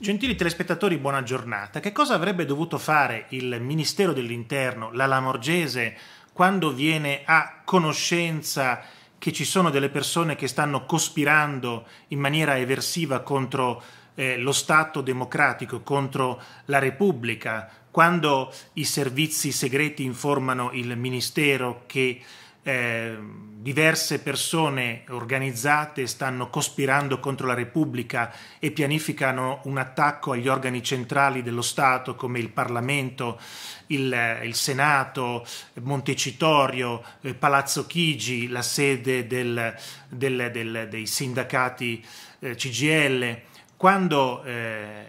Gentili telespettatori, buona giornata. Che cosa avrebbe dovuto fare il Ministero dell'Interno, la Lamorgese, quando viene a conoscenza che ci sono delle persone che stanno cospirando in maniera eversiva contro eh, lo Stato democratico, contro la Repubblica, quando i servizi segreti informano il Ministero che Ehm, diverse persone organizzate stanno cospirando contro la Repubblica e pianificano un attacco agli organi centrali dello Stato come il Parlamento, il, il Senato, Montecitorio, eh, Palazzo Chigi, la sede del, del, del, dei sindacati eh, CGL, quando eh,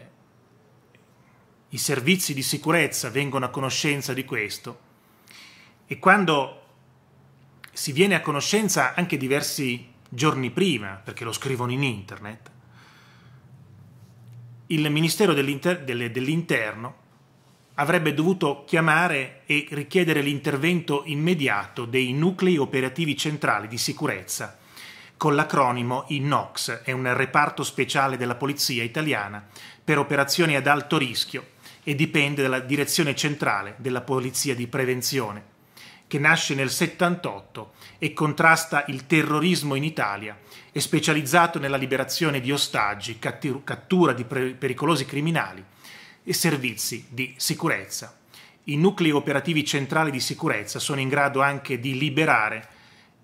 i servizi di sicurezza vengono a conoscenza di questo e quando si viene a conoscenza anche diversi giorni prima, perché lo scrivono in internet, il Ministero dell'Inter- dell'Interno avrebbe dovuto chiamare e richiedere l'intervento immediato dei nuclei operativi centrali di sicurezza con l'acronimo INOX, è un reparto speciale della Polizia italiana per operazioni ad alto rischio e dipende dalla Direzione Centrale della Polizia di Prevenzione che nasce nel 78 e contrasta il terrorismo in Italia, è specializzato nella liberazione di ostaggi, cattura di pericolosi criminali e servizi di sicurezza. I nuclei operativi centrali di sicurezza sono in grado anche di liberare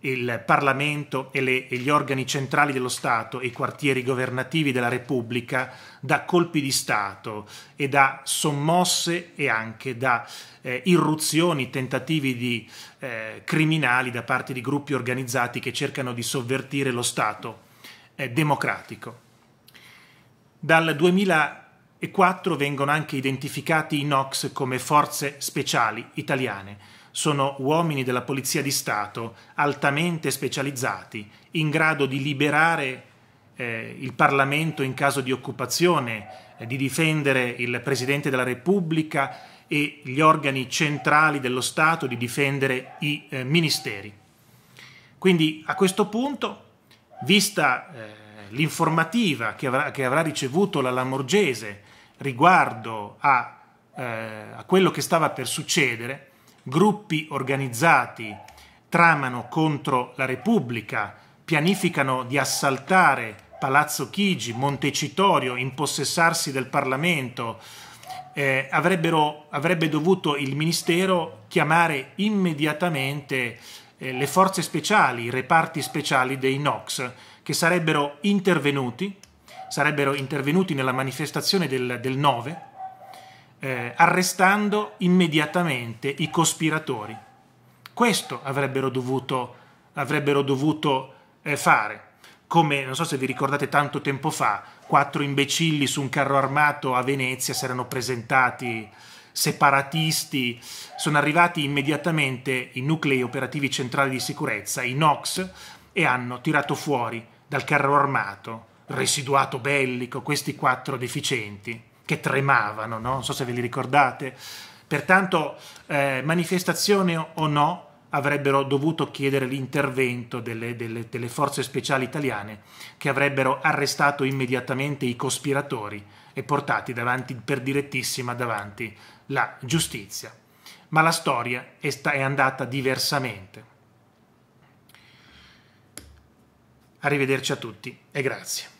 il Parlamento e, le, e, gli organi centrali dello Stato e i quartieri governativi della Repubblica da colpi di Stato e da sommosse e anche da eh, irruzioni, tentativi di eh, criminali da parte di gruppi organizzati che cercano di sovvertire lo Stato eh, democratico. Dal 2004 vengono anche identificati i NOX come forze speciali italiane sono uomini della Polizia di Stato altamente specializzati, in grado di liberare eh, il Parlamento in caso di occupazione, eh, di difendere il Presidente della Repubblica e gli organi centrali dello Stato, di difendere i eh, ministeri. Quindi a questo punto, vista eh, l'informativa che avrà, che avrà, ricevuto la Lamorgese riguardo a, eh, a quello che stava per succedere, gruppi organizzati tramano contro la Repubblica, pianificano di assaltare Palazzo Chigi, Montecitorio, impossessarsi del Parlamento, eh, avrebbe dovuto il Ministero chiamare immediatamente eh, le forze speciali, i reparti speciali dei NOX, che sarebbero intervenuti, sarebbero intervenuti nella manifestazione del, del 9 eh, arrestando immediatamente i cospiratori. Questo avrebbero dovuto, avrebbero dovuto eh, fare. Come, non so se vi ricordate, tanto tempo fa, quattro imbecilli su un carro armato a Venezia si erano presentati separatisti, sono arrivati immediatamente i nuclei operativi centrali di sicurezza, i NOX, e hanno tirato fuori dal carro armato, residuato bellico, questi quattro deficienti che tremavano, no? non so se ve li ricordate. Pertanto, eh, manifestazione o no, avrebbero dovuto chiedere l'intervento delle, delle, delle, forze speciali italiane che avrebbero arrestato immediatamente i cospiratori e portati davanti, per direttissima davanti la giustizia. Ma la storia è, sta, è andata diversamente. Arrivederci a tutti e grazie.